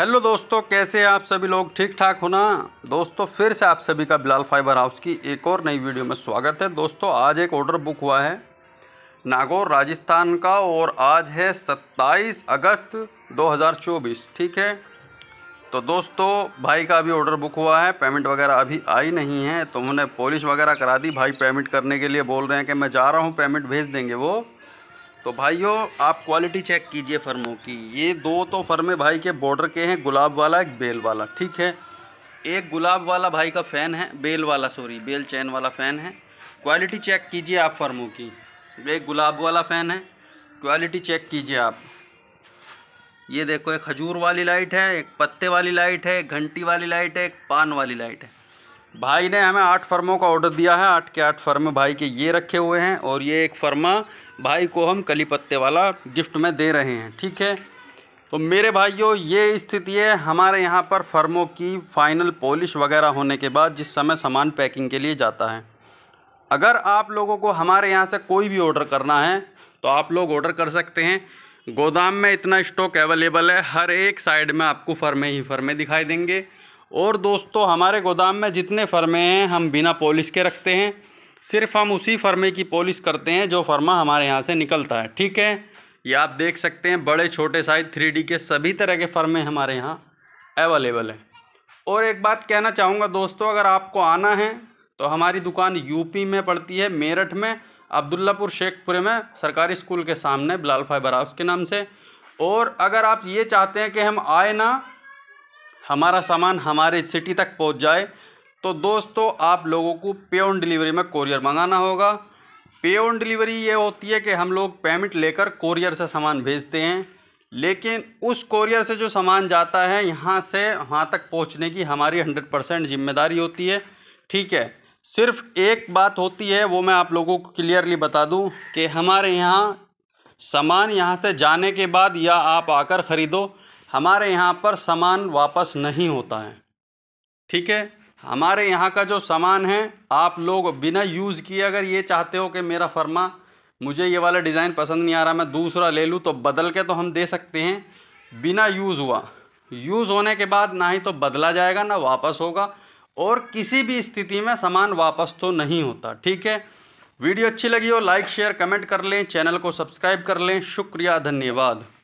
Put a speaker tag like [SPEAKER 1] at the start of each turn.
[SPEAKER 1] hello दोस्तों कैसे आप सभी लोग ठीक ठाक हो ना दोस्तों फिर से आप सभी का बिलाल फाइबर हाउस की एक और नई वीडियो में स्वागत है दोस्तों आज एक ऑर्डर बुक हुआ है नागौर राजस्थान का और आज है 27 अगस्त 2024 ठीक है तो दोस्तों भाई का अभी ऑर्डर बुक हुआ है पेमेंट वगैरह अभी आई नहीं है तो उन्होंने पॉलिश वगैरह करा दी भाई पेमेंट करने के लिए बोल रहे हैं कि मैं जा रहा हूँ पेमेंट भेज देंगे वो तो भाइयों आप क्वालिटी चेक कीजिए फर्मों की ये दो तो फर्मे भाई के बॉर्डर के हैं गुलाब वाला एक बेल वाला ठीक है एक गुलाब वाला भाई का फ़ैन है बेल वाला सॉरी बेल चैन वाला फ़ैन है क्वालिटी चेक कीजिए आप फर्मों की एक गुलाब वाला फ़ैन है क्वालिटी चेक कीजिए आप ये देखो एक खजूर वाली लाइट है एक पत्ते वाली लाइट है एक घंटी वाली लाइट है एक पान वाली लाइट है भाई ने हमें आठ फर्मों का ऑर्डर दिया है आठ के आठ फर्म भाई के ये रखे हुए हैं और ये एक फर्मा भाई को हम कली पत्ते वाला गिफ्ट में दे रहे हैं ठीक है तो मेरे भाइयों ये स्थिति है हमारे यहाँ पर फर्मों की फ़ाइनल पॉलिश वगैरह होने के बाद जिस समय सामान पैकिंग के लिए जाता है अगर आप लोगों को हमारे यहाँ से कोई भी ऑर्डर करना है तो आप लोग ऑर्डर कर सकते हैं गोदाम में इतना स्टॉक अवेलेबल है हर एक साइड में आपको फर्मे ही फर्मे दिखाई देंगे और दोस्तों हमारे गोदाम में जितने फर्मे हैं हम बिना पॉलिश के रखते हैं सिर्फ हम उसी फर्मे की पॉलिश करते हैं जो फर्मा हमारे यहाँ से निकलता है ठीक है ये आप देख सकते हैं बड़े छोटे साइज थ्री के सभी तरह के फर्मे हमारे यहाँ अवेलेबल हैं और एक बात कहना चाहूँगा दोस्तों अगर आपको आना है तो हमारी दुकान यूपी में पड़ती है मेरठ में अब्दुल्लापुर शेखपुरे में सरकारी स्कूल के सामने बिलाल फाइबर हाउस के नाम से और अगर आप ये चाहते हैं कि हम आए ना हमारा सामान हमारे सिटी तक पहुँच जाए तो दोस्तों आप लोगों को पे ऑन डिलीवरी में कोरियर मंगाना होगा पे ऑन डिलीवरी ये होती है कि हम लोग पेमेंट लेकर कोरियर से सामान भेजते हैं लेकिन उस कोरियर से जो सामान जाता है यहाँ से वहाँ तक पहुँचने की हमारी हंड्रेड परसेंट जिम्मेदारी होती है ठीक है सिर्फ एक बात होती है वो मैं आप लोगों को क्लियरली बता दूँ कि हमारे यहाँ सामान यहाँ से जाने के बाद या आप आकर ख़रीदो हमारे यहाँ पर सामान वापस नहीं होता है ठीक है हमारे यहाँ का जो सामान है आप लोग बिना यूज़ किए अगर ये चाहते हो कि मेरा फर्मा मुझे ये वाला डिज़ाइन पसंद नहीं आ रहा मैं दूसरा ले लूँ तो बदल के तो हम दे सकते हैं बिना यूज़ हुआ यूज़ होने के बाद ना ही तो बदला जाएगा ना वापस होगा और किसी भी स्थिति में सामान वापस तो नहीं होता ठीक है वीडियो अच्छी लगी हो लाइक शेयर कमेंट कर लें चैनल को सब्सक्राइब कर लें शुक्रिया धन्यवाद